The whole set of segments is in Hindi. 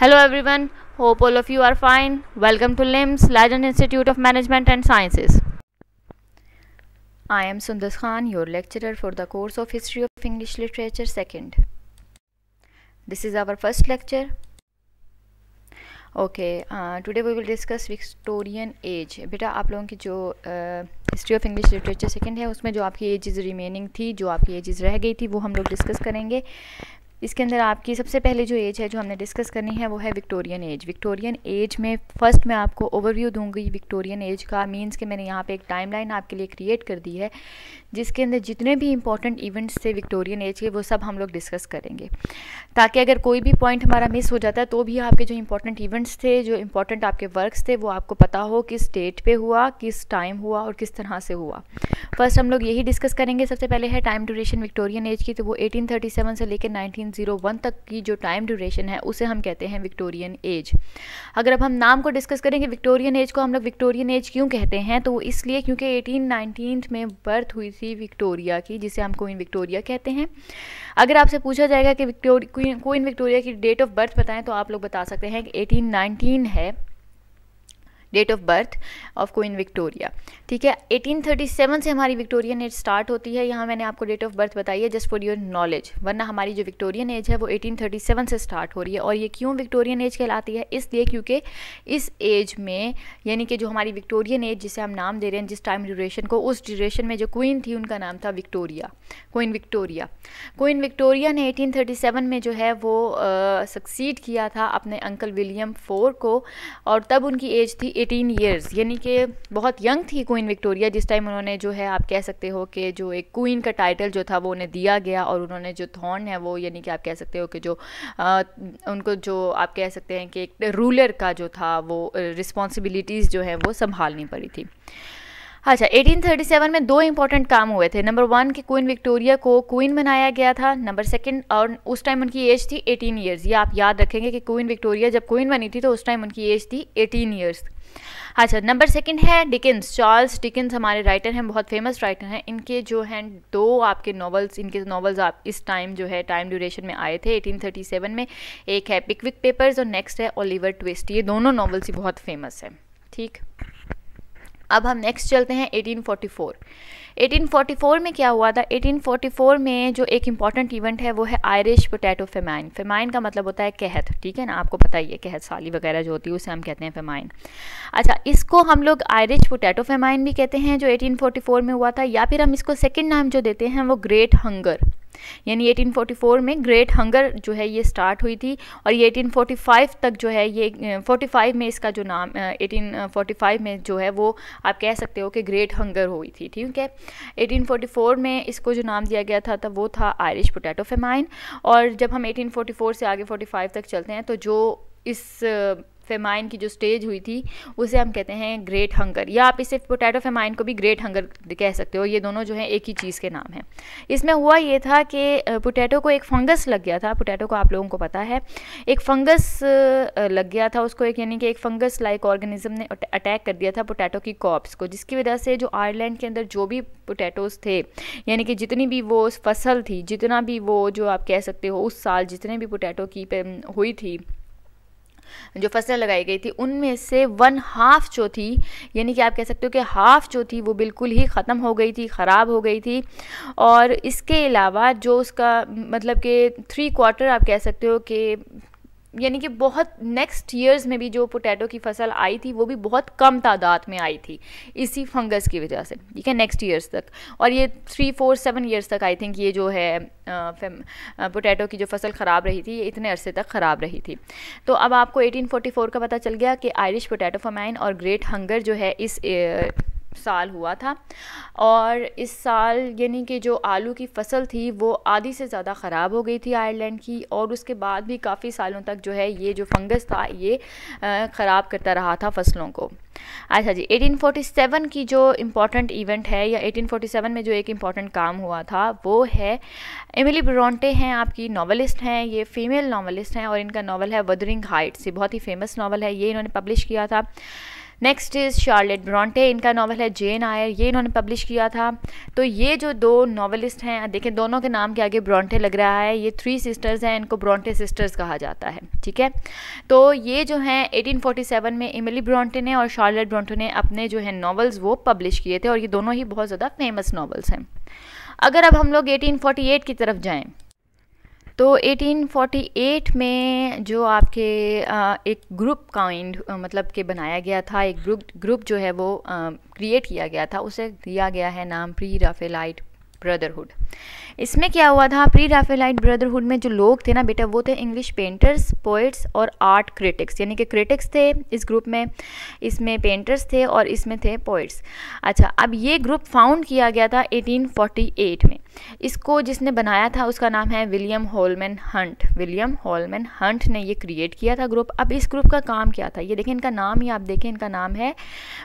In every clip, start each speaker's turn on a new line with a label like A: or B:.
A: Hello everyone hope all of you are fine welcome to Lims Legend Institute of Management and Sciences I am Sundas Khan your lecturer for the course of history of English literature second this is our first lecture okay today we will discuss Victorian age बेटा आप लोगों की जो history of English literature second है उसमें जो आपकी एजेस रिमेनिंग थी जो आपकी एजेस रह गई थी वो हम लोग डिस्कस करेंगे इसके अंदर आपकी सबसे पहले जो एज है जो हमने डिस्कस करनी है वो है विक्टोरियन एज विक्टोरियन एज में फ़र्स्ट मैं आपको ओवरव्यू दूंगी विक्टोरियन एज का मींस कि मैंने यहाँ पे एक टाइमलाइन आपके लिए क्रिएट कर दी है जिसके अंदर जितने भी इंपॉर्टेंट इवेंट्स थे विक्टोरियन एज के वो सब हम लोग डिस्कस करेंगे ताकि अगर कोई भी पॉइंट हमारा मिस हो जाता है तो भी आपके जो इंपॉर्टेंट इवेंट्स थे जो इंपॉर्टेंट आपके वर्कस थे वो आपको पता हो किस डेट पर हुआ किस टाइम हुआ और किस तरह से हुआ फर्स्ट हम लोग यही डिस्कस करेंगे सबसे पहले है टाइम ड्यूरेशन विक्टोरियन एज की तो वो एटीन से लेकर नाइनटीन 1901 तक की जो टाइम ड्यूरेशन है उसे हम कहते हैं विक्टोरियन एज अगर अब हम नाम को डिस्कस करें कि विक्टोरियन एज को हम लोग विक्टोरियन एज क्यों कहते हैं तो इसलिए क्योंकि एटीन नाइनटीन में बर्थ हुई थी विक्टोरिया की जिसे हम क्वीन विक्टोरिया कहते हैं अगर आपसे पूछा जाएगा कि विक्टोरिया क्वीन विक्टोरिया की डेट ऑफ बर्थ बताएं तो आप लोग बता सकते हैं कि एटीन है date of birth of queen Victoria ठीक है 1837 से हमारी विक्टोरियन एज स्टार्ट होती है यहाँ मैंने आपको डेट ऑफ बर्थ बताई है जस्ट फॉर योर नॉलेज वरना हमारी जो विक्टोरियन एज है वो 1837 से स्टार्ट हो रही है और ये क्यों विक्टोरियन एज कहलाती है इसलिए क्योंकि इस एज में यानी कि जो हमारी विक्टोरियन एज जिसे हम नाम दे रहे हैं जिस टाइम ड्यूरेशन को उस ड्यूरेशन में जो क्वीन थी उनका नाम था Victoria queen Victoria queen Victoria ने एटीन में जो है वो सक्सीड किया था अपने अंकल विलियम फोर को और तब उनकी एज थी एटीन ईयर्स यानी कि बहुत यंग थी क्वीन विक्टोरिया जिस टाइम उन्होंने जो है आप कह सकते हो कि जो एक क्वीन का टाइटल जो था वो उन्हें दिया गया और उन्होंने जो थॉर्न है वो यानी कि आप कह सकते हो कि जो आ, उनको जो आप कह सकते हैं कि एक रूलर का जो था वो रिस्पॉन्सिबिलिटीज़ जो है वो संभालनी पड़ी थी अच्छा 1837 में दो इंपॉर्टेंट काम हुए थे नंबर वन कि क्वीन विक्टोरिया को क्वीन बनाया गया था नंबर सेकंड और उस टाइम उनकी एज थी 18 इयर्स ये आप याद रखेंगे कि क्वीन विक्टोरिया जब क्वीन बनी थी तो उस टाइम उनकी एज थी 18 इयर्स अच्छा नंबर सेकंड है डिकिंस चार्ल्स डिकिंस हमारे राइटर हैं बहुत फेमस राइटर हैं इनके जो हैं दो आपके नॉवल्स इनके नॉवल्स आप इस टाइम जो है टाइम ड्यूरेशन में आए थे 1837 में एक है पिकविक पेपर्स और नेक्स्ट है ओलिवर ट्विस्ट ये दोनों नॉवल्स ही बहुत फेमस हैं ठीक अब हम नेक्स्ट चलते हैं एटीन 1844 में क्या हुआ था 1844 में जो एक इंपॉर्टेंट इवेंट है वो है आयरिश पोटैटो फेमाइन फेमाइन का मतलब होता है कहत ठीक है ना आपको पता ही है कहत साली वगैरह जो होती है उसे हम कहते हैं फेमाइन अच्छा इसको हम लोग आयरिश पोटैटो फेमाइन भी कहते हैं जो 1844 में हुआ था या फिर हम इसको सेकेंड नाम जो देते हैं वो ग्रेट हंगर यानी 1844 में ग्रेट हंगर जो है ये स्टार्ट हुई थी और ये 1845 तक जो है ये 45 में इसका जो नाम 1845 में जो है वो आप कह सकते हो कि ग्रेट हंगर हुई थी ठीक है 1844 में इसको जो नाम दिया गया था तब वो था आयरिश पोटैटो फेमाइन और जब हम 1844 से आगे 45 तक चलते हैं तो जो इस फेमाइन की जो स्टेज हुई थी उसे हम कहते हैं ग्रेट हंगर या आप इसे पोटैटो फेमाइन को भी ग्रेट हंगर कह सकते हो ये दोनों जो है एक ही चीज़ के नाम है इसमें हुआ ये था कि पोटैटो को एक फंगस लग गया था पोटैटो को आप लोगों को पता है एक फंगस लग गया था उसको एक यानी कि एक फंगस लाइक ऑर्गेनिज्म ने अटैक कर दिया था पोटैटो की कॉप्स को जिसकी वजह से जो आयरलैंड के अंदर जो भी पोटैटोज़ थे यानी कि जितनी भी वो फसल थी जितना भी वो जो आप कह सकते हो उस साल जितने भी पोटैटो की हुई थी जो फसलें लगाई गई थी उनमें से वन हाफ जो थी यानी कि आप कह सकते हो कि हाफ जो थी वो बिल्कुल ही ख़त्म हो गई थी ख़राब हो गई थी और इसके अलावा जो उसका मतलब कि थ्री क्वार्टर आप कह सकते हो कि यानी कि बहुत नेक्स्ट ईयर्स में भी जो पोटैटो की फसल आई थी वो भी बहुत कम तादाद में आई थी इसी फंगस की वजह से ठीक है नेक्स्ट ईयर्स तक और ये थ्री फोर सेवन ईयर्स तक आई थिंक ये जो है पोटैटो की जो फसल ख़राब रही थी ये इतने अरसे तक ख़राब रही थी तो अब आपको 1844 का पता चल गया कि आयरिश पोटैटो फमाइन और ग्रेट हंगर जो है इस ए, साल हुआ था और इस साल यानी कि जो आलू की फसल थी वो आधी से ज़्यादा ख़राब हो गई थी आयरलैंड की और उसके बाद भी काफ़ी सालों तक जो है ये जो फंगस था ये ख़राब करता रहा था फसलों को अच्छा जी 1847 की जो इम्पोर्टेंट इवेंट है या 1847 में जो एक इम्पॉर्टेंट काम हुआ था वो है एमिली ब्रॉन्टे हैं आपकी नावलिस्ट हैं ये फीमेल नावलिस्ट हैं और इनका नावल है वदरिंग हाइट्स ये बहुत ही फेमस नावल है ये इन्होंने पब्लिश किया था नेक्स्ट इज़ शार्लेट ब्रॉन्टे इनका नावल है जेन आयर ये इन्होंने पब्लिश किया था तो ये जो दो नावलिस्ट हैं देखें दोनों के नाम के आगे ब्रॉन्टे लग रहा है ये थ्री सिस्टर्स हैं इनको ब्रॉन्टे सिस्टर्स कहा जाता है ठीक है तो ये जो हैं 1847 में इमिली ब्रॉन्टे ने और शार्लेट ब्रॉन्टे ने अपने जो है नावल्स वो पब्लिश किए थे और ये दोनों ही बहुत ज़्यादा फेमस नावल्स हैं अगर अब हम लोग एटीन की तरफ जाएँ तो 1848 में जो आपके आ, एक ग्रुप काइंड मतलब के बनाया गया था एक ग्रुप ग्रुप जो है वो क्रिएट किया गया था उसे दिया गया है नाम प्री राफेलाइट ब्रदरहुड इसमें क्या हुआ था प्री राफेलाइट ब्रदरहुड में जो लोग थे ना बेटा वो थे इंग्लिश पेंटर्स पोइट्स और आर्ट क्रिटिक्स यानी कि क्रिटिक्स थे इस ग्रुप में इसमें पेंटर्स थे और इसमें थे पोइट्स अच्छा अब ये ग्रुप फाउंड किया गया था 1848 में इसको जिसने बनाया था उसका नाम है William Holman Hunt William Holman Hunt ने ये क्रिएट किया था ग्रुप अब इस ग्रुप का काम क्या था ये देखें इनका नाम ही आप देखें इनका नाम है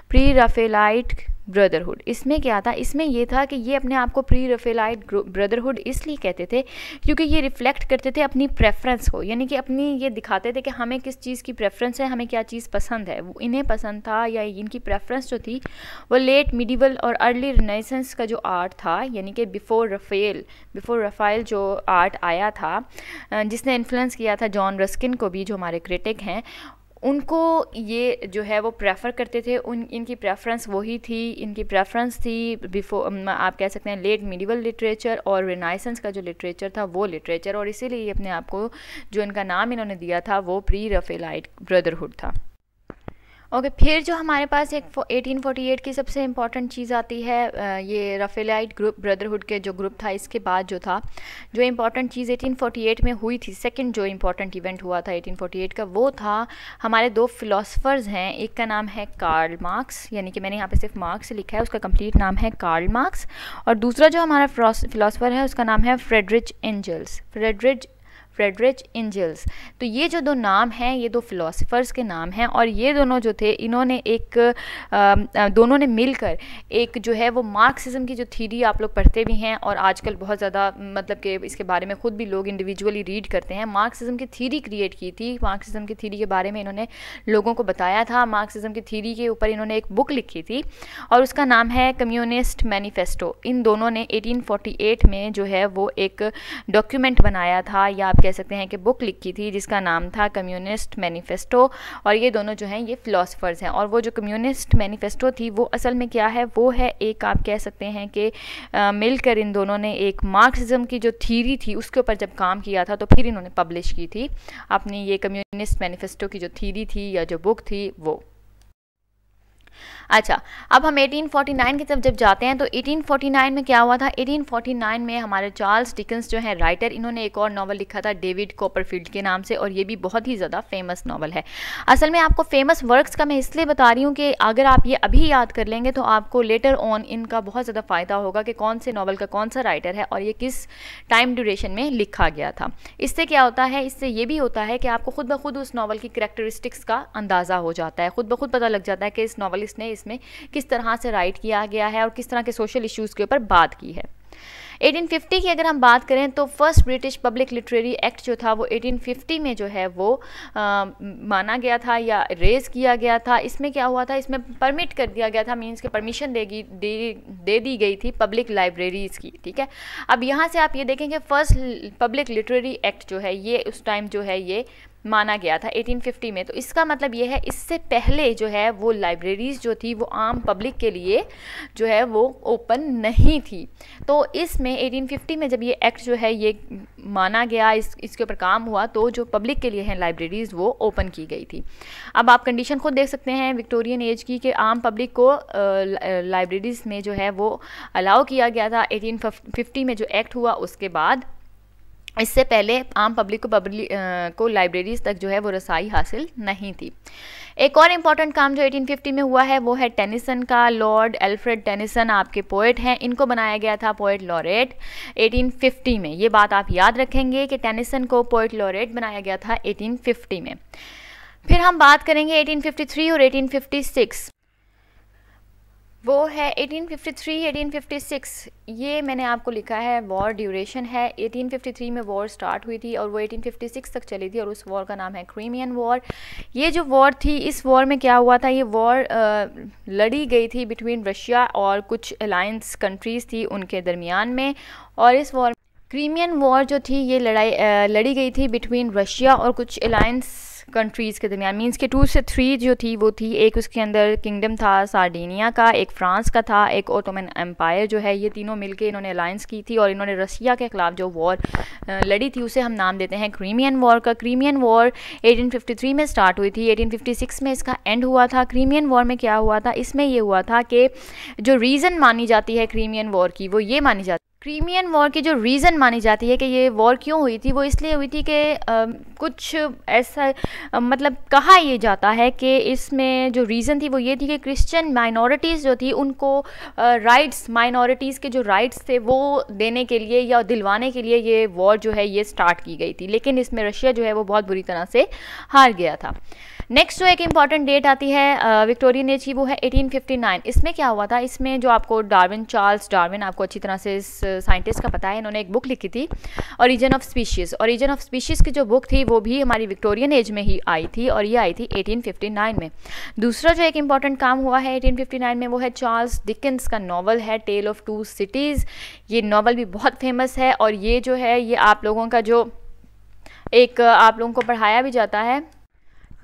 A: प्री राफेलाइट ब्रदरहुड इसमें क्या था इसमें यह था कि ये अपने आप को प्री रफेलाइट ब्रदरहुड इसलिए कहते थे क्योंकि ये रिफ्लेक्ट करते थे अपनी प्रेफरेंस को यानी कि अपनी ये दिखाते थे कि हमें किस चीज़ की प्रेफरेंस है हमें क्या चीज़ पसंद है वो इन्हें पसंद था या इनकी प्रेफरेंस जो थी वो लेट मिडिवल और अर्ली रिनाइसेंस का जो आर्ट था यानी कि बिफ़ोर रफ़ेल बिफ़ोर रफ़ाइल जो आर्ट आया था जिसने इन्फ्लुएंस किया था जॉन रस्किन को भी जो हमारे क्रिटिक हैं उनको ये जो है वो प्रेफर करते थे उन इनकी प्रेफरेंस वही थी इनकी प्रेफरेंस थी बिफोर आप कह सकते हैं लेट मिडिवल लिटरेचर और रिनाइसेंस का जो लिटरेचर था वो लिटरेचर और इसीलिए अपने आप को जो इनका नाम इन्होंने दिया था वो प्री रफेलाइट ब्रदरहुड था ओके okay, फिर जो हमारे पास एक 1848 की सबसे इम्पॉर्टेंट चीज़ आती है ये रफेलाइट ग्रुप ब्रदरहुड के जो ग्रुप था इसके बाद जो था जो इम्पॉर्टेंट चीज़ 1848 में हुई थी सेकंड जो इम्पॉर्टेंट इवेंट हुआ था 1848 का वो था हमारे दो फिलोसफर्स हैं एक का नाम है कार्ल मार्क्स यानी कि मैंने यहाँ पे सिर्फ मार्क्स लिखा है उसका कम्प्लीट नाम है कार्ल मार्क्स और दूसरा जो हमारा फिलासफर है उसका नाम है Friedrich Engels Friedrich Friedrich Engels तो ये जो दो नाम हैं ये दो फिलोसफर्स के नाम हैं और ये दोनों जो थे इन्होंने एक दोनों ने मिलकर एक जो है वो मार्क्सिज्म की जो थीरी आप लोग पढ़ते भी हैं और आजकल बहुत ज़्यादा मतलब कि इसके बारे में ख़ुद भी लोग इंडिविजुअली रीड करते हैं मार्क्सिज्म की थीरी क्रिएट की थी मार्क्सिज्म की थीरी के बारे में इन्होंने लोगों को बताया था मार्क्सिज्म की थीरी के ऊपर इन्होंने एक बुक लिखी थी और उसका नाम है कम्युनिस्ट मैनिफेस्टो इन दोनों ने 1848 में जो है वो एक डॉक्यूमेंट बनाया था या आप कह सकते हैं कि बुक लिखी थी जिसका नाम था कम्युनिस्ट मैनिफेस्टो और ये दोनों जो हैं ये फ़िलासफ़र्स हैं और वो जो कम्युनिस्ट मैनिफेस्टो थी वो असल में क्या है वो है एक आप कह सकते हैं कि मिलकर इन दोनों ने एक मार्क्सिज्म की जो थीरी थी उसके ऊपर जब काम किया था तो फिर इन्होंने पब्लिश की थी अपनी ये कम्युनिस्ट मैनिफेस्टो की जो थीरी थी या जो बुक थी वो अच्छा अब हम 1849 की तरफ जब जाते हैं तो 1849 में क्या हुआ था 1849 में हमारे चार्ल्स डिकन्स जो है राइटर इन्होंने एक और नावल लिखा था डेविड कॉपरफील्ड के नाम से और ये भी बहुत ही ज़्यादा फेमस नावल है असल में आपको फेमस वर्क्स का मैं इसलिए बता रही हूँ कि अगर आप ये अभी याद कर लेंगे तो आपको लेटर ऑन इनका बहुत ज़्यादा फ़ायदा होगा कि कौन से नावल का कौन सा राइटर है और ये किस टाइम ड्यूरेशन में लिखा गया था इससे क्या होता है इससे ये भी होता है कि आपको खुद ब खुद उस नावल की करेक्टरिस्टिक्स का अंदाज़ा हो जाता है खुद ब खुद पता लग जाता है कि इस नावलिस्ट ने इस इसमें किस तरह से राइट किया गया है और किस तरह के सोशल इश्यूज़ के ऊपर बात की है 1850 की अगर हम बात करें तो first British public literary act जो था वो 1850 में जो है वो आ, माना गया था या रेज किया गया था इसमें क्या हुआ था इसमें परमिट कर दिया गया था मीन्स के परमिशन देगी दे दे दी गई थी पब्लिक लाइब्रेरीज़ की ठीक है अब यहाँ से आप ये देखेंगे फर्स्ट पब्लिक लिटरेरी एक्ट जो है ये उस टाइम जो है ये माना गया था 1850 में तो इसका मतलब ये है इससे पहले जो है वो लाइब्रेरीज़ जो थी वो आम पब्लिक के लिए जो है वो ओपन नहीं थी तो इसमें 1850 में जब ये एक्ट जो है ये माना गया इस इसके ऊपर काम हुआ तो जो पब्लिक के लिए हैं लाइब्रेरीज़ वो ओपन की गई थी अब आप कंडीशन खुद देख सकते हैं विक्टोरियन एज की कि आम पब्लिक को लाइब्रेरीज़ में जो है वो अलाउ किया गया था एटीन में जो एक्ट हुआ उसके बाद इससे पहले आम पब्लिक को पब्लिक को लाइब्रेरीज तक जो है वो रसाई हासिल नहीं थी एक और इम्पॉर्टेंट काम जो 1850 में हुआ है वो है टेनिसन का लॉर्ड एल्फ्रेड टेनिसन आपके पोइट हैं इनको बनाया गया था पोइट लॉरेट 1850 में ये बात आप याद रखेंगे कि टेनिसन को पोइट लॉरेट बनाया गया था 1850 में फिर हम बात करेंगे 1853 और 1856 वो है 1853 1856 ये मैंने आपको लिखा है वॉर ड्यूरेशन है 1853 में वॉर स्टार्ट हुई थी और वो 1856 तक चली थी और उस वॉर का नाम है क्रीमियन वॉर ये जो वॉर थी इस वॉर में क्या हुआ था ये वॉर लड़ी गई थी बिटवीन रशिया और कुछ अलायंस कंट्रीज़ थी उनके दरमियान में और इस वॉर क्रीमियन वॉर जो थी ये लड़ाई लड़ी गई थी बिटवीन रशिया और कुछ अलायंस कंट्रीज़ के दरमियान मीन्स के टू से थ्री जो थी वो थी एक उसके अंदर किंगडम था सार्डिनिया का एक फ्रांस का था एक ओटोमन एम्पायर जो है ये तीनों मिलके इन्होंने अलायंस की थी और इन्होंने रसिया के ख़िलाफ़ जो वॉर लड़ी थी उसे हम नाम देते हैं क्रीमियन वॉर का क्रीमियन वॉर एटीन में स्टार्ट हुई थी एटीन में इसका एंड हुआ था क्रीमियन वॉर में क्या हुआ था इसमें यह हुआ था कि जो रीज़न मानी जाती है क्रीमियन वॉर की वो ये मानी जाती क्रीमियन वॉर की जो रीज़न मानी जाती है कि ये वॉर क्यों हुई थी वो इसलिए हुई थी कि कुछ ऐसा आ, मतलब कहा ये जाता है कि इसमें जो रीज़न थी वो ये थी कि क्रिश्चियन माइनॉरिटीज़ जो थी उनको राइट्स माइनॉरिटीज़ के जो राइट्स थे वो देने के लिए या दिलवाने के लिए ये वॉर जो है ये स्टार्ट की गई थी लेकिन इसमें रशिया जो है वो बहुत बुरी तरह से हार गया था नेक्स्ट जो एक इम्पॉर्टेंट डेट आती है विक्टोरियन एज की वो है 1859 इसमें क्या हुआ था इसमें जो आपको डार्विन चार्ल्स डार्विन आपको अच्छी तरह से इस साइंटिस्ट का पता है इन्होंने एक बुक लिखी थी origin of species origin of species की जो बुक थी वो भी हमारी विक्टोरियन एज में ही आई थी और ये आई थी एटीन में दूसरा जो एक इम्पॉर्टेंट काम हुआ है एटीन में वो है चार्ल्स डिकन्स का नावल है टेल ऑफ टू सिटीज़ ये नावल भी बहुत फेमस है और ये जो है ये आप लोगों का जो एक आप लोगों को पढ़ाया भी जाता है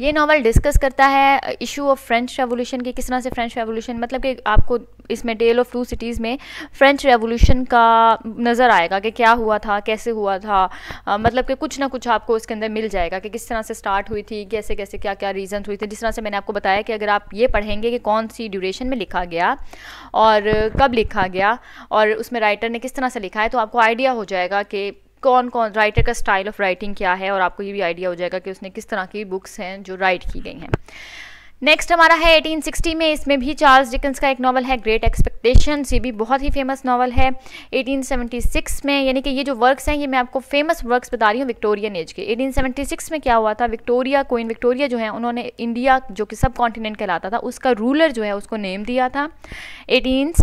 A: ये नॉवल डिस्कस करता है इशू ऑफ फ्रेंच रेवोल्यूशन की किस तरह से फ्रेंच रेवोल्यूशन मतलब कि आपको इसमें टेल ऑफ टू सिटीज़ में फ्रेंच रेवोल्यूशन का नज़र आएगा कि क्या हुआ था कैसे हुआ था आ, uh, मतलब कि कुछ ना कुछ आपको उसके अंदर मिल जाएगा कि किस तरह से स्टार्ट हुई थी कैसे कैसे क्या क्या रीज़न हुई थी जिस तरह से मैंने आपको बताया कि अगर आप ये पढ़ेंगे कि कौन सी ड्यूरेशन में लिखा गया और कब लिखा गया और उसमें राइटर ने किस तरह से लिखा है तो आपको आइडिया हो जाएगा कि कौन कौन राइटर का स्टाइल ऑफ राइटिंग क्या है और आपको ये भी आइडिया हो जाएगा कि उसने किस तरह की बुक्स हैं जो राइट की गई हैं नेक्स्ट हमारा है 1860 में इसमें भी चार्ल्स डिकन्स का एक नॉवल है ग्रेट एक्सपेक्टेशन ये भी बहुत ही फेमस नॉवल है 1876 में यानी कि ये जो वर्क्स हैं ये मैं आपको फेमस वर्क्स बता रही हूँ विक्टोरियन एज के 1876 में क्या हुआ था विक्टोरिया कोइन विक्टोरिया जो है उन्होंने इंडिया जो कि सब कॉन्टिनेंट कहलाता था उसका रूलर जो है उसको नेम दिया था एटीन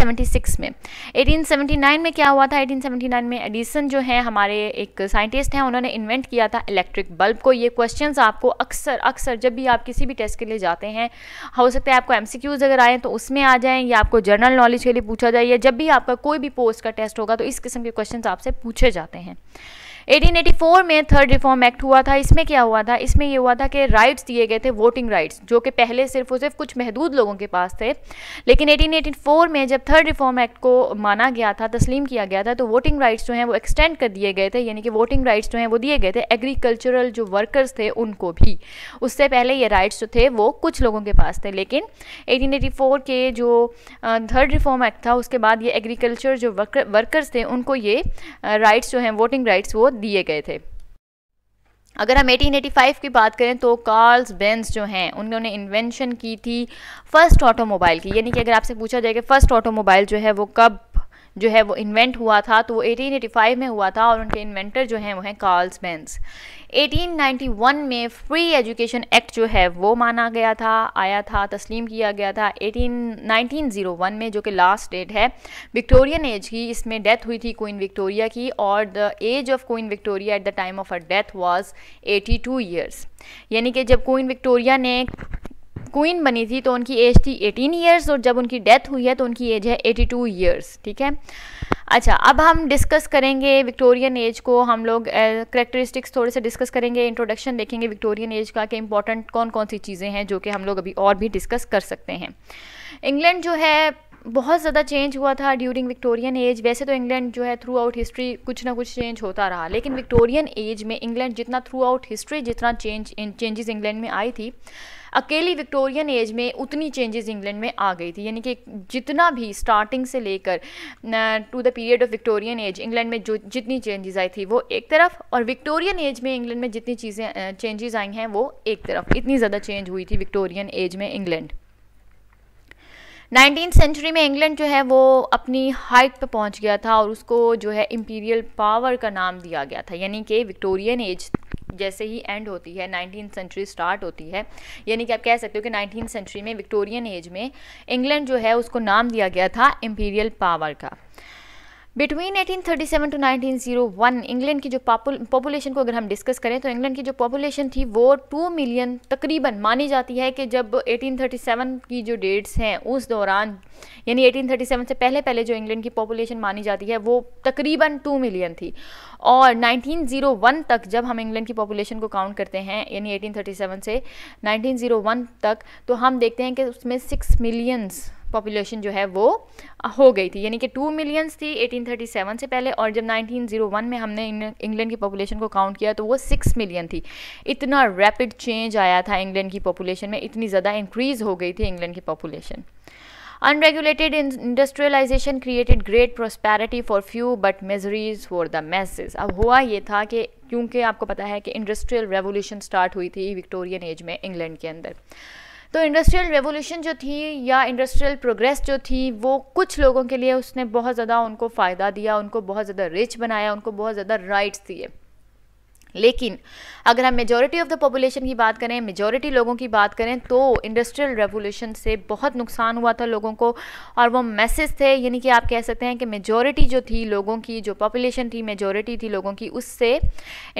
A: में एटीन में क्या हुआ था एटीन में एडिसन जो है हमारे एक साइंटिस्ट हैं उन्होंने इन्वेंट किया था इलेक्ट्रिक बल्ब को ये क्वेश्चन आपको अक्सर अक्सर जब भी आप किसी भी टेस्ट के लिए जाते हैं हैं हो सकता है आपको एम अगर आए तो उसमें आ जाएँ या आपको जनरल नॉलेज के लिए पूछा जाए या जब भी आपका कोई भी पोस्ट का टेस्ट होगा तो इस किस्म के क्वेश्चन आपसे पूछे जाते हैं 1884 में थर्ड रिफॉर्म एक्ट हुआ था इसमें क्या हुआ था इसमें ये हुआ था कि राइट्स दिए गए थे वोटिंग राइट्स जो कि पहले सिर्फ और सिर्फ कुछ महदूद लोगों के पास थे लेकिन 1884 में जब थर्ड रिफॉर्म एक्ट को माना गया था तस्लीम किया गया था तो वोटिंग राइट्स जो हैं वो एक्सटेंड कर दिए गए थे यानी कि वोटिंग राइट्स जो हैं वो दिए गए थे एग्रीकल्चरल जो वर्कर्स थे उनको भी उससे पहले ये राइट्स जो थे वो कुछ लोगों के पास थे लेकिन एटीन के जो थर्ड रिफॉर्म एक्ट था उसके बाद ये एग्रीकल्चर जो वर्कर्स थे उनको ये राइट्स जो हैं वोटिंग राइट्स वो दिए गए थे अगर हम 1885 की बात करें तो कार्ल्स बेंस जो हैं उन्होंने इन्वेंशन की थी फर्स्ट ऑटोमोबाइल की यानी कि अगर आपसे पूछा जाए कि फ़र्स्ट ऑटोमोबाइल जो है वो कब जो है वो इन्वेंट हुआ था तो वो 1885 में हुआ था और उनके इन्वेंटर जो हैं वो हैं कार्ल्स बेंस 1891 में फ्री एजुकेशन एक्ट जो है वो माना गया था आया था तस्लीम किया गया था 18 1901 में जो कि लास्ट डेट है विक्टोरियन एज की इसमें डेथ हुई थी क्वीन विक्टोरिया की और the age of queen Victoria at the time of her death was 82 years यानी कि जब क्वीन विक्टोरिया ने क्वीन बनी थी तो उनकी एज थी 18 इयर्स और जब उनकी डेथ हुई है तो उनकी एज है 82 इयर्स ठीक है अच्छा अब हम डिस्कस करेंगे विक्टोरियन एज को हम लोग करेक्टरिस्टिक्स थोड़े से डिस्कस करेंगे इंट्रोडक्शन देखेंगे विक्टोरियन एज का कि इंपॉर्टेंट कौन कौन सी चीज़ें हैं जो कि हम लोग अभी और भी डिस्कस कर सकते हैं इंग्लैंड जो है बहुत ज़्यादा चेंज हुआ था ड्यूरिंग विक्टोरियन एज वैसे तो इंग्लैंड जो है थ्रू आउट हिस्ट्री कुछ ना कुछ चेंज होता रहा लेकिन विक्टोरियन एज में इंग्लैंड जितना थ्रू आउट हिस्ट्री जितना चेंज चेंजेस इंग्लैंड में आई थी अकेली विक्टोरियन एज में उतनी चेंजेस इंग्लैंड में आ गई थी यानी कि जितना भी स्टार्टिंग से लेकर to the period of Victorian age England में जो जितनी चेंजेस आई थी वो एक तरफ और विक्टोरियन एज में इंग्लैंड में जितनी चीज़ें चेंजेस आई हैं वो एक तरफ इतनी ज़्यादा चेंज हुई थी विक्टोरियन एज में इंग्लैंड नाइनटीन सेंचुरी में इंग्लैंड जो है वो अपनी हाइट पर पहुंच गया था और उसको जो है इम्पीरियल पावर का नाम दिया गया था यानी कि विक्टोरियन एज जैसे ही एंड होती है नाइनटीन सेंचुरी स्टार्ट होती है यानी कि आप कह सकते हो कि नाइनटीन सेंचुरी में विक्टोरियन एज में इंग्लैंड जो है उसको नाम दिया गया था इम्पीरियल पावर का बिटवीन 1837 टू 1901 इंग्लैंड की जो पॉपुलेशन को अगर हम डिस्कस करें तो इंग्लैंड की जो पॉपुलेशन थी वो टू मिलियन तकरीबन मानी जाती है कि जब 1837 की जो डेट्स हैं उस दौरान यानी 1837 से पहले पहले जो इंग्लैंड की पॉपुलेशन मानी जाती है वो तकरीबन टू मिलियन थी और 1901 तक जब हम इंग्लैंड की पॉपुलेशन को काउंट करते हैं यानी 1837 से 1901 तक तो हम देखते हैं कि उसमें सिक्स मिलियंस पॉपुलेशन जो है वो हो गई थी यानी कि टू मिलियंस थी 1837 से पहले और जब 1901 में हमने इंग्लैंड की पॉपुलेशन को काउंट किया तो वो सिक्स मिलियन थी इतना रैपिड चेंज आया था इंग्लैंड की पॉपुलेशन में इतनी ज़्यादा इंक्रीज़ हो गई थी इंग्लैंड की population unregulated industrialization created great prosperity for few but miseries for the masses अब हुआ ये था कि क्योंकि आपको पता है कि इंडस्ट्रियल रेवोल्यूशन स्टार्ट हुई थी विक्टोरियन एज में इंग्लैंड के अंदर तो इंडस्ट्रियल रेवोल्यूशन जो थी या इंडस्ट्रियल प्रोग्रेस जो थी वो कुछ लोगों के लिए उसने बहुत ज़्यादा उनको फ़ायदा दिया उनको बहुत ज़्यादा रिच बनाया उनको बहुत ज़्यादा राइट्स दिए लेकिन अगर हम मेजोरिटी ऑफ द पॉपुलेशन की बात करें मेजोरिटी लोगों की बात करें तो इंडस्ट्रियल रेवोल्यूशन से बहुत नुकसान हुआ था लोगों को और वो मैसेज थे यानी कि आप कह सकते हैं कि मेजोरिटी जो थी लोगों की जो पॉपुलेशन थी मेजोरिटी थी लोगों की उससे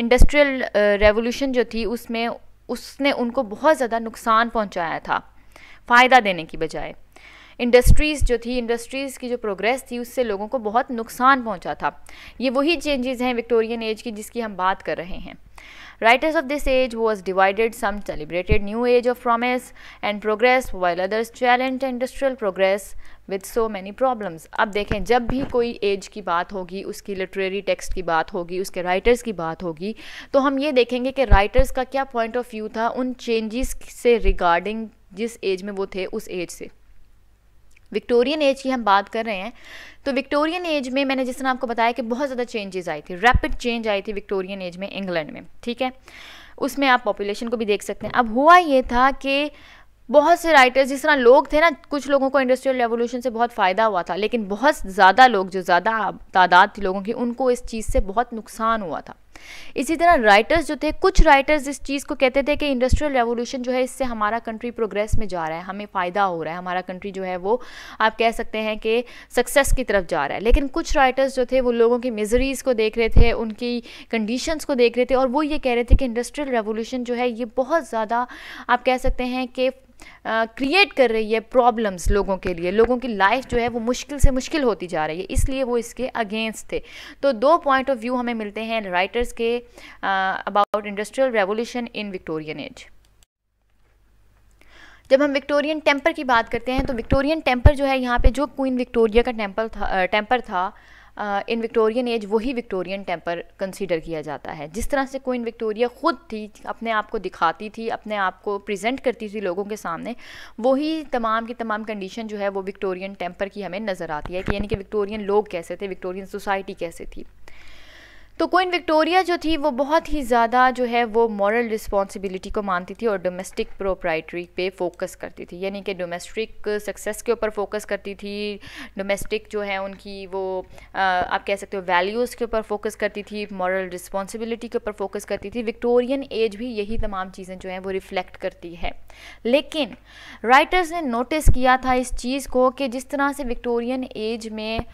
A: इंडस्ट्रियल रेवोल्यूशन जो थी उसमें उसने उनको बहुत ज़्यादा नुकसान पहुंचाया था फ़ायदा देने की बजाय इंडस्ट्रीज़ जो थी इंडस्ट्रीज़ की जो प्रोग्रेस थी उससे लोगों को बहुत नुकसान पहुंचा था ये वही चेंजेस हैं विक्टोरियन एज की जिसकी हम बात कर रहे हैं Writers of this age was divided. Some celebrated new age of promise and progress while others challenged industrial progress with so many problems अब देखें जब भी कोई एज की बात होगी उसकी लिटरेरी टेक्स्ट की बात होगी उसके राइटर्स की बात होगी तो हम ये देखेंगे कि राइटर्स का क्या पॉइंट ऑफ व्यू था उन चेंजेस से रिगार्डिंग जिस एज में वो थे उस एज से विक्टोरियन एज की हम बात कर रहे हैं तो विक्टोरियन एज में मैंने जिस तरह आपको बताया कि बहुत ज़्यादा चेंजेस आई थी रैपिड चेंज आई थी विक्टोरियन एज में इंग्लैंड में ठीक है उसमें आप पॉपुलेशन को भी देख सकते हैं अब हुआ ये था कि बहुत से राइटर्स जिस तरह लोग थे ना कुछ लोगों को इंडस्ट्रियल रेवोल्यूशन से बहुत फ़ायदा हुआ था लेकिन बहुत ज़्यादा लोग जो ज़्यादा तादाद थी लोगों की उनको इस चीज़ से बहुत नुकसान हुआ था इसी तरह राइटर्स जो थे कुछ राइटर्स इस चीज़ को कहते थे कि इंडस्ट्रियल रेवोल्यूशन जो है इससे हमारा कंट्री प्रोग्रेस में जा रहा है हमें फ़ायदा हो रहा है हमारा कंट्री जो है वो आप कह सकते हैं कि सक्सेस की तरफ जा रहा है लेकिन कुछ राइटर्स जो थे वो लोगों की मिजरीज़ को देख रहे थे उनकी कंडीशंस को देख रहे थे और वो ये कह रहे थे कि इंडस्ट्रियल रेवोल्यूशन जो है ये बहुत ज़्यादा आप कह सकते हैं कि क्रिएट uh, कर रही है प्रॉब्लम्स लोगों के लिए लोगों की लाइफ जो है वो मुश्किल से मुश्किल होती जा रही है इसलिए वो इसके अगेंस्ट थे तो दो पॉइंट ऑफ व्यू हमें मिलते हैं राइटर्स lectures के about industrial revolution in Victorian age जब हम विक्टोरियन टेम्पर की बात करते हैं तो विक्टोरियन टेम्पर जो है यहाँ पे जो क्वीन विक्टोरिया का टेम्पल था टेम्पर uh, था इन विक्टोरियन एज वही विक्टोरियन टेम्पर कंसीडर किया जाता है जिस तरह से क्वीन विक्टोरिया ख़ुद थी अपने आप को दिखाती थी अपने आप को प्रेजेंट करती थी लोगों के सामने वही तमाम की तमाम कंडीशन जो है वो विक्टोरियन टेम्पर की हमें नज़र आती है कि यानी कि विक्टोरियन लोग कैसे थे विक्टोरियन सोसाइटी कैसे थी तो क्वीन विक्टोरिया जो थी वो बहुत ही ज़्यादा जो है वो मॉरल रिस्पॉन्सिबिलिटी को मानती थी और डोमेस्टिक प्रोप्राइटरी पे फोकस करती थी यानी कि डोमेस्टिक सक्सेस के ऊपर फोकस करती थी डोमेस्टिक जो है उनकी वो आप कह सकते हो वैल्यूज़ के ऊपर फोकस करती थी मॉरल रिस्पॉन्सिबिलिटी के ऊपर फोकस करती थी विक्टोरियन एज भी यही तमाम चीज़ें जो हैं वो रिफ़्लेक्ट करती है लेकिन राइटर्स ने नोटिस किया था इस चीज़ को कि जिस तरह से विक्टोरियन एज में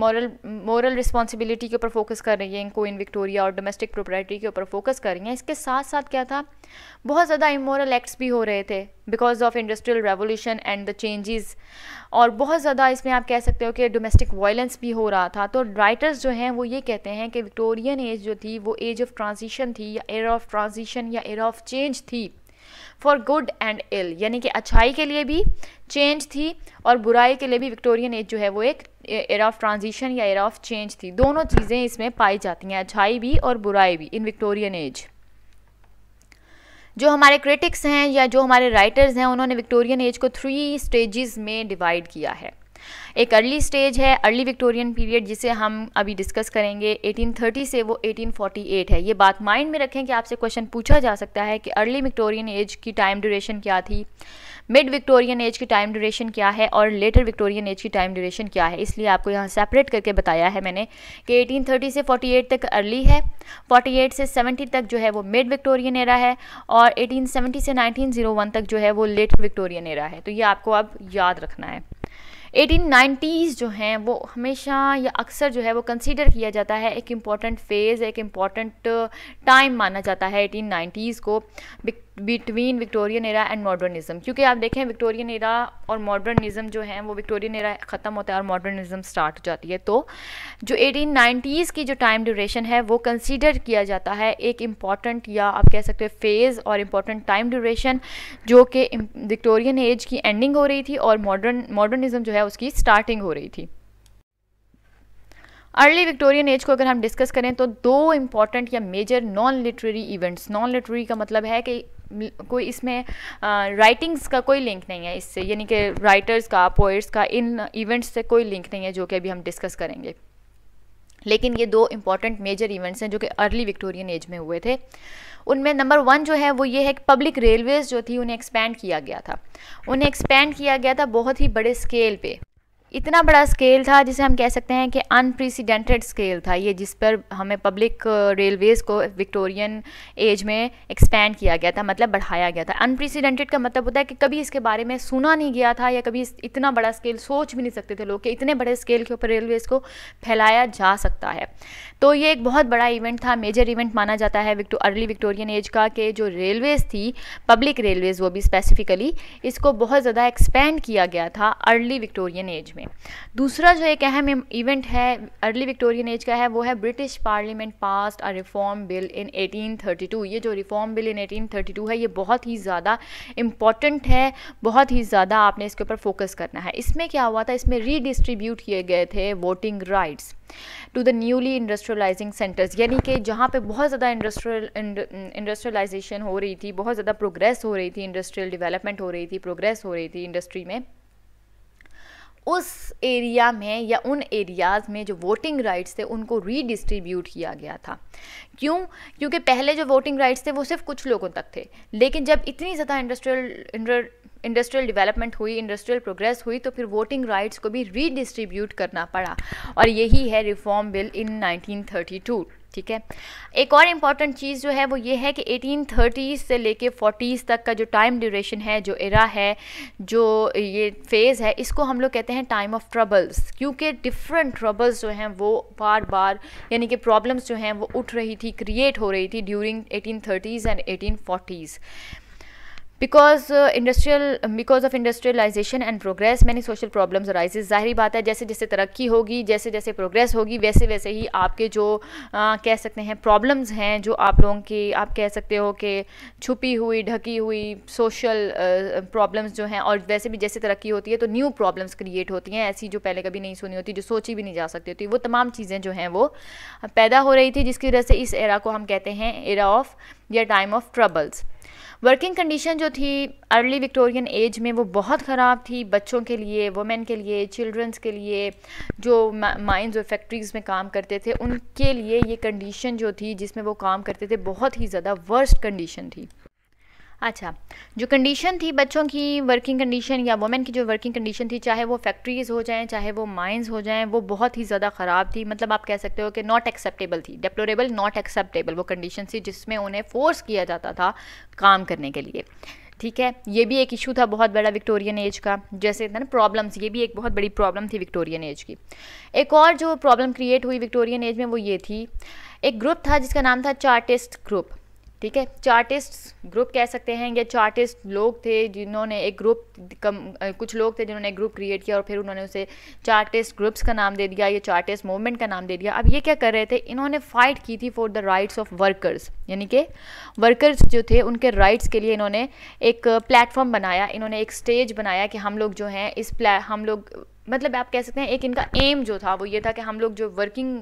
A: मॉरल मॉरल रिस्पॉन्सिबिलिटी के ऊपर फोकस कर रही है यंको इन विक्टोरिया और डोमेस्टिक प्रोपर्टी के ऊपर फोकस कर रही हैं इसके साथ साथ क्या था बहुत ज़्यादा इमोरल एक्ट्स भी हो रहे थे because of industrial revolution and the changes और बहुत ज़्यादा इसमें आप कह सकते हो कि डोमेस्टिक वायलेंस भी हो रहा था तो राइटर्स जो हैं वो ये कहते हैं कि विक्टोरियन एज जो थी वो एज ऑफ ट्रांजिशन थी या एयर ऑफ ट्रांजिशन या एयर ऑफ चेंज थी फॉर गुड एंड इल यानी कि अच्छाई के लिए भी चेंज थी और बुराई के लिए भी विक्टोरियन एज जो है वो एक एरा ऑफ ट्रांजिशन या एरा ऑफ चेंज थी दोनों चीज़ें इसमें पाई जाती हैं अच्छाई भी और बुराई भी इन विक्टोरियन एज जो हमारे क्रिटिक्स हैं या जो हमारे राइटर्स हैं उन्होंने विक्टोरियन एज को थ्री स्टेजेस में डिवाइड किया है एक अर्ली स्टेज है अर्ली विक्टोरियन पीरियड जिसे हम अभी डिस्कस करेंगे 1830 से वो 1848 है ये बात माइंड में रखें कि आपसे क्वेश्चन पूछा जा सकता है कि अर्ली विक्टोरियन एज की टाइम ड्यूरेशन क्या थी मिड विक्टोरियन एज की टाइम ड्यूरेशन क्या है और लेटर विक्टोरियन एज की टाइम ड्यूरेशन क्या है इसलिए आपको यहाँ सेपरेट करके बताया है मैंने कि 1830 से 48 तक अर्ली है 48 से 70 तक जो है वो मिड विक्टोरियन एरा है और 1870 से 1901 तक जो है वो लेटर विक्टोरियन एरा है तो ये आपको अब याद रखना है 1890s जो हैं वो हमेशा या अक्सर जो है वो कंसीडर किया जाता है एक इम्पॉर्टेंट फेज़ एक इम्पॉर्टेंट टाइम uh, माना जाता है 1890s को between Victorian era and modernism क्योंकि आप देखें विक्टोरियन एरा और मॉडर्निज्म जो है वो विक्टोरियन एरा ख़त्म होता है और मॉडर्निज्म स्टार्ट हो जाती है तो जो एटीन नाइन्टीज़ की जो टाइम ड्यूरेशन है वो कंसीडर किया जाता है एक इम्पॉर्टेंट या आप कह सकते हैं फेज़ और इम्पॉर्टेंट टाइम ड्यूरेशन जो कि विक्टोरियन एज की एंडिंग हो रही थी और मॉडर्न मॉडर्निज्म जो है उसकी स्टार्टिंग हो रही थी अर्ली विक्टोरियन एज को अगर हम डिस्कस करें तो दो इम्पॉर्टेंट या major non literary events non literary का मतलब है कि कोई इसमें राइटिंग्स का कोई लिंक नहीं है इससे यानी कि राइटर्स का पोइट्स का इन इवेंट्स से कोई लिंक नहीं है जो कि अभी हम डिस्कस करेंगे लेकिन ये दो इंपॉर्टेंट मेजर इवेंट्स हैं जो कि अर्ली विक्टोरियन एज में हुए थे उनमें नंबर वन जो है वो ये है कि पब्लिक रेलवेज़ जो थी उन्हें एक्सपेंड किया गया था उन्हें एक्सपेंड किया गया था बहुत ही बड़े स्केल पे इतना बड़ा स्केल था जिसे हम कह सकते हैं कि अनप्रेसिडेंटेड स्केल था ये जिस पर हमें पब्लिक रेलवेज़ uh, को विक्टोरियन एज में एक्सपेंड किया गया था मतलब बढ़ाया गया था अनप्रेसिडेंटेड का मतलब होता है कि कभी इसके बारे में सुना नहीं गया था या कभी इतना बड़ा स्केल सोच भी नहीं सकते थे लोग कि इतने बड़े स्केल के ऊपर रेलवेज़ को फैलाया जा सकता है तो ये एक बहुत बड़ा इवेंट था मेजर इवेंट माना जाता है विक्टो अर्ली विक्टोरियन एज का कि जो रेलवेज़ थी पब्लिक रेलवेज़ वो भी स्पेसिफ़िकली इसको बहुत ज़्यादा एक्सपेंड किया गया था अर्ली विक्टोरियन एज में दूसरा जो एक अहम इवेंट है अर्ली विक्टोरियन एज का है वो है British parliament pass a reform bill in 1832 ये जो रिफॉर्म बिल इन 1832 है ये बहुत ही ज़्यादा इम्पॉर्टेंट है बहुत ही ज़्यादा आपने इसके ऊपर फोकस करना है इसमें क्या हुआ था इसमें रीडिस्ट्रीब्यूट किए गए थे voting rights to the newly industrializing centres यानी कि जहाँ पे बहुत ज़्यादा इंडस्ट्रियल इंडस्ट्रियलाइजेशन हो रही थी बहुत ज़्यादा प्रोग्रेस हो रही थी इंडस्ट्रियल डेवलपमेंट हो रही थी प्रोग्रेस हो रही थी इंडस्ट्री में उस एरिया में या उन एरियाज़ में जो वोटिंग राइट्स थे उनको रीडिस्ट्रीब्यूट किया गया था क्यों क्योंकि पहले जो वोटिंग राइट्स थे वो सिर्फ कुछ लोगों तक थे लेकिन जब इतनी ज़्यादा इंडस्ट्रियल इंडस्ट्रियल डेवलपमेंट हुई इंडस्ट्रियल प्रोग्रेस हुई तो फिर वोटिंग राइट्स को भी रीडिस्ट्रीब्यूट करना पड़ा और यही है रिफॉर्म बिल इन 1932 ठीक है एक और इम्पॉर्टेंट चीज़ जो है वो ये है कि थर्टीज़ से लेके फोर्टीज़ तक का जो टाइम ड्यूरेशन है जो एरा है जो ये फेज़ है इसको हम लोग कहते हैं टाइम ऑफ ट्रबल्स क्योंकि डिफरेंट ट्रबल्स जो हैं वो बार बार यानी कि प्रॉब्लम्स जो हैं वो उठ रही थी क्रिएट हो रही थी during eighteen and eighteen because industrial because of industrialization and progress many social problems rises जाहरी बात है जैसे जैसे तरक्की होगी जैसे जैसे प्रोग्रेस होगी वैसे वैसे ही आपके जो आ, uh, कह सकते हैं प्रॉब्लम्स हैं जो आप लोगों की आप कह सकते हो कि छुपी हुई ढकी हुई सोशल प्रॉब्लम्स uh, जो हैं और वैसे भी जैसे तरक्की होती है तो न्यू प्रॉब्लम्स क्रिएट होती हैं ऐसी जो पहले कभी नहीं सुनी होती जो सोची भी नहीं जा सकती होती वो तमाम चीज़ें जो हैं वो uh, पैदा हो रही थी जिसकी वजह से इस एरा को हम कहते हैं एरा ऑफ या time of troubles working condition जो थी अर्ली विक्टोरियन एज में वो बहुत ख़राब थी बच्चों के लिए वुमेन के लिए चिल्ड्रंस के लिए जो माइंस और फैक्ट्रीज़ में काम करते थे उनके लिए ये कंडीशन जो थी जिसमें वो काम करते थे बहुत ही ज़्यादा वर्स्ट कंडीशन थी अच्छा जो कंडीशन थी बच्चों की वर्किंग कंडीशन या वुमेन की जो वर्किंग कंडीशन थी चाहे वो फैक्ट्रीज़ हो जाएं चाहे वो माइंस हो जाएं वो बहुत ही ज़्यादा ख़राब थी मतलब आप कह सकते हो कि नॉट एक्सेप्टेबल थी डेप्लोरेबल नॉट एक्सेप्टेबल वो कंडीशन थी जिसमें उन्हें फोर्स किया जाता था काम करने के लिए ठीक है ये भी एक इशू था बहुत बड़ा विक्टोरियन एज का जैसे ना प्रॉब्लम्स ये भी एक बहुत बड़ी प्रॉब्लम थी विक्टोरियन एज की एक और जो प्रॉब्लम क्रिएट हुई विक्टोरियन एज में वो ये थी एक ग्रुप था जिसका नाम था चार्टिस्ट ग्रुप ठीक है चार्टिस्ट ग्रुप कह सकते हैं या चार्टिस्ट लोग थे जिन्होंने एक ग्रुप कम कुछ लोग थे जिन्होंने एक ग्रुप क्रिएट किया और फिर उन्होंने उसे चार्टिस्ट ग्रुप्स का नाम दे दिया या चार्टिस्ट मूवमेंट का नाम दे दिया अब ये क्या कर रहे थे इन्होंने फाइट की थी for the rights of workers यानी कि वर्कर्स जो थे उनके राइट्स के लिए इन्होंने एक प्लेटफॉर्म बनाया इन्होंने एक स्टेज बनाया कि हम लोग जो हैं इस प्ले हम लोग मतलब आप कह सकते हैं एक इनका एम जो था वो ये था कि हम लोग जो वर्किंग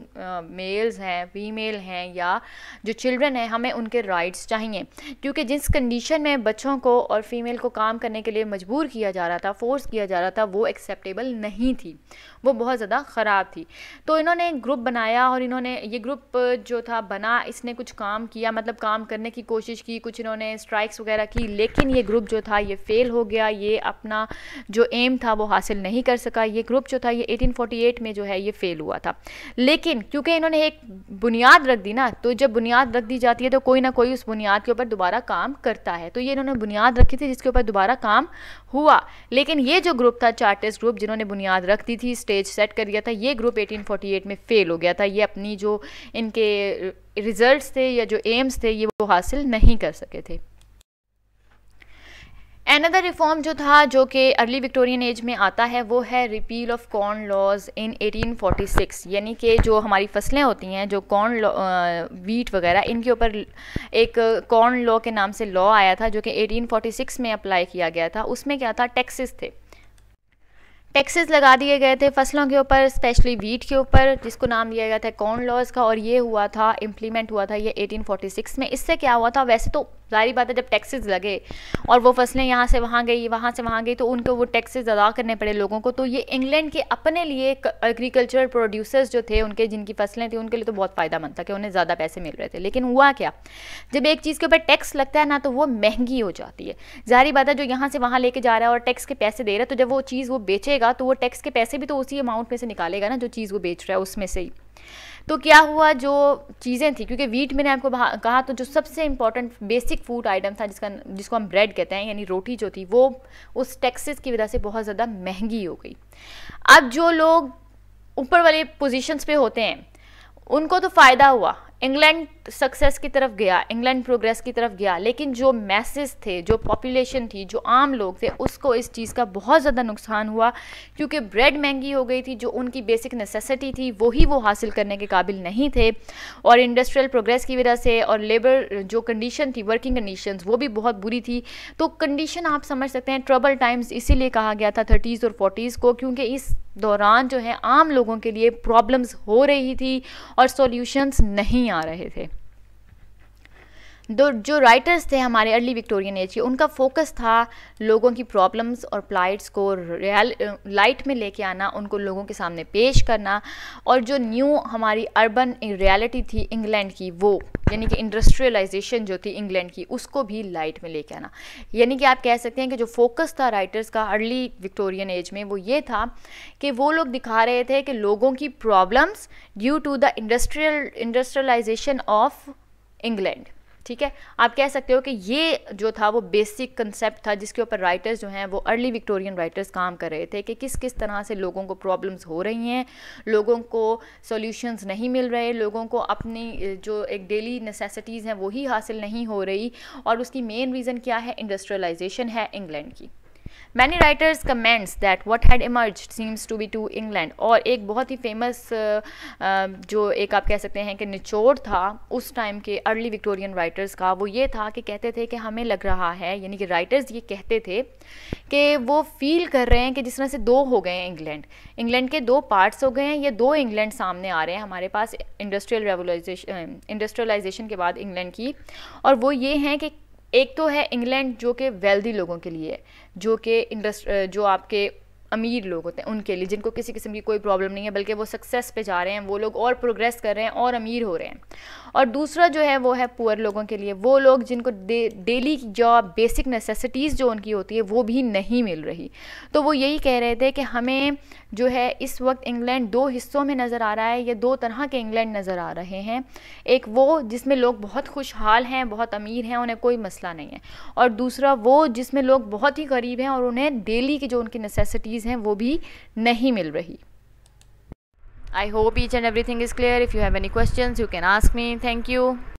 A: मेल्स हैं फीमेल हैं या जो चिल्ड्रन हैं हमें उनके राइट्स चाहिए क्योंकि जिस कंडीशन में बच्चों को और फीमेल को काम करने के लिए मजबूर किया जा रहा था फोर्स किया जा रहा था वो एक्सेप्टेबल नहीं थी वो बहुत ज़्यादा ख़राब थी तो इन्होंने एक ग्रुप बनाया और इन्होंने ये ग्रुप जो था बना इसने कुछ काम किया मतलब काम करने की कोशिश की कुछ इन्होंने स्ट्राइक्स वगैरह की लेकिन ये ग्रुप जो था ये फ़ेल हो गया ये अपना जो एम था वो हासिल नहीं कर सका ये ग्रुप जो था ये 1848 में जो है ये फेल हुआ था लेकिन क्योंकि इन्होंने एक बुनियाद रख दी ना तो जब बुनियाद रख दी जाती है तो कोई ना कोई उस बुनियाद के ऊपर दोबारा काम करता है तो ये इन्होंने बुनियाद रखी थी जिसके ऊपर दोबारा काम हुआ लेकिन ये जो ग्रुप था चार्टिस्ट ग्रुप जिन्होंने बुनियाद रख दी थी स्टेज सेट कर दिया था ये ग्रुप एटीन में फ़ेल हो गया था ये अपनी जो इनके रिज़ल्ट थे या जो एम्स थे ये वो हासिल नहीं कर सके थे एनदर रिफॉर्म जो था जो कि अर्ली विक्टोरियन एज में आता है वो है repeal of corn laws in 1846 यानी कि जो हमारी फसलें होती हैं जो कॉर्न लॉ वीट वगैरह इनके ऊपर एक कॉर्न लॉ के नाम से लॉ आया था जो कि 1846 में अप्लाई किया गया था उसमें क्या था टैक्सेस थे टैक्सेस लगा दिए गए थे फसलों के ऊपर स्पेशली वीट के ऊपर जिसको नाम दिया गया था कॉर्न लॉज का और ये हुआ था इम्प्लीमेंट हुआ था ये 1846 में इससे क्या हुआ था वैसे तो जाहिर बात है जब टैक्सेस लगे और वो फसलें यहाँ से वहाँ गई वहाँ से वहाँ गई तो उनको वो टैक्सेस अदा करने पड़े लोगों को तो ये इंग्लैंड के अपने लिए एग्रीकल्चर प्रोड्यूसर्स जो थे उनके जिनकी फसलें थी उनके लिए तो बहुत फ़ायदा मंद था कि उन्हें ज़्यादा पैसे मिल रहे थे लेकिन हुआ क्या जब एक चीज़ के ऊपर टैक्स लगता है ना तो वो महंगी हो जाती है जाहिर बात है जो यहाँ से वहाँ लेके जा रहा है और टैक्स के पैसे दे रहा है तो जब वो चीज़ वो बेचेगा तो वो टैक्स के पैसे भी तो उसी अमाउंट में से निकालेगा ना जो चीज़ वो बेच रहा है उसमें से ही तो क्या हुआ जो चीज़ें थी क्योंकि वीट मैंने आपको कहा तो जो सबसे इंपॉर्टेंट बेसिक फूड आइटम था जिसका जिसको हम ब्रेड कहते हैं यानी रोटी जो थी वो उस टैक्सेस की वजह से बहुत ज़्यादा महंगी हो गई अब जो लोग ऊपर वाले पोजीशंस पे होते हैं उनको तो फ़ायदा हुआ इंग्लैंड सक्सेस की तरफ गया इंग्लैंड प्रोग्रेस की तरफ गया लेकिन जो मैसेज थे जो पॉपुलेशन थी जो आम लोग थे उसको इस चीज़ का बहुत ज़्यादा नुकसान हुआ क्योंकि ब्रेड महंगी हो गई थी जो उनकी बेसिक नेसेसिटी थी वही वो हासिल करने के काबिल नहीं थे और इंडस्ट्रियल प्रोग्रेस की वजह से और लेबर जो कंडीशन थी वर्किंग कंडीशन वो भी बहुत बुरी थी तो कंडीशन आप समझ सकते हैं ट्रबल टाइम्स इसीलिए कहा गया था थर्टीज़ और फोर्टीज़ को क्योंकि इस दौरान जो है आम लोगों के लिए प्रॉब्लम्स हो रही थी और सॉल्यूशंस नहीं आ रहे थे दो जो राइटर्स थे हमारे अर्ली विक्टोरियन एज के उनका फोकस था लोगों की प्रॉब्लम्स और प्लाइट्स को रियल लाइट में लेके आना उनको लोगों के सामने पेश करना और जो न्यू हमारी अर्बन रियलिटी थी इंग्लैंड की वो यानी कि इंडस्ट्रियलाइजेशन जो थी इंग्लैंड की उसको भी लाइट में लेके आना यानी कि आप कह सकते हैं कि जो फोकस था राइटर्स का अर्ली विक्टोरियन एज में वो ये था कि वो लोग दिखा रहे थे कि लोगों की problems due to the industrial industrialization of England ठीक है आप कह सकते हो कि ये जो था वो बेसिक कंसेप्ट था जिसके ऊपर राइटर्स जो हैं वो अर्ली विक्टोरियन राइटर्स काम कर रहे थे कि किस किस तरह से लोगों को प्रॉब्लम्स हो रही हैं लोगों को सॉल्यूशंस नहीं मिल रहे लोगों को अपनी जो एक डेली नेसेसिटीज़ हैं वही हासिल नहीं हो रही और उसकी मेन रीज़न क्या है इंडस्ट्रियलाइजेशन है इंग्लैंड की many writers comments that what had emerge seems to be to England और एक बहुत ही फेमस uh, uh, जो एक आप कह सकते हैं कि निचोड़ था उस टाइम के अर्ली विक्टोरियन राइटर्स का वो ये था कि कहते थे कि हमें लग रहा है यानी कि राइटर्स ये कहते थे कि वो फील कर रहे हैं कि जिस तरह से दो हो गए हैं इंग्लैंड इंग्लैंड के दो पार्ट्स हो गए हैं ये दो इंग्लैंड सामने आ रहे हैं हमारे पास इंडस्ट्रियल रेवोलाइजेशन इंडस्ट्रियलाइजेशन के बाद इंग्लैंड की और वो ये हैं कि एक तो है इंग्लैंड जो कि वेल्दी लोगों के लिए जो कि इंडस्ट जो आपके अमीर लोग होते हैं उनके लिए जिनको किसी किस्म की कोई प्रॉब्लम नहीं है बल्कि वो सक्सेस पे जा रहे हैं वो लोग और प्रोग्रेस कर रहे हैं और अमीर हो रहे हैं और दूसरा जो है वो है पुअर लोगों के लिए वो लोग जिनको डेली की जॉब बेसिक नेसेसिटीज़ जो उनकी होती है वो भी नहीं मिल रही तो वो यही कह रहे थे कि हमें जो है इस वक्त इंग्लैंड दो हिस्सों में नज़र आ रहा है या दो तरह के इंग्लैंड नज़र आ रहे हैं एक वो जिसमें लोग बहुत खुशहाल हैं बहुत अमीर हैं उन्हें कोई मसला नहीं है और दूसरा वो जिसमें लोग बहुत ही गरीब हैं और उन्हें डेली की जो उनकी नेसेसिटीज़ चीज़ हैं वो भी नहीं मिल रही I hope each and everything is clear if you have any question you can ask me thank you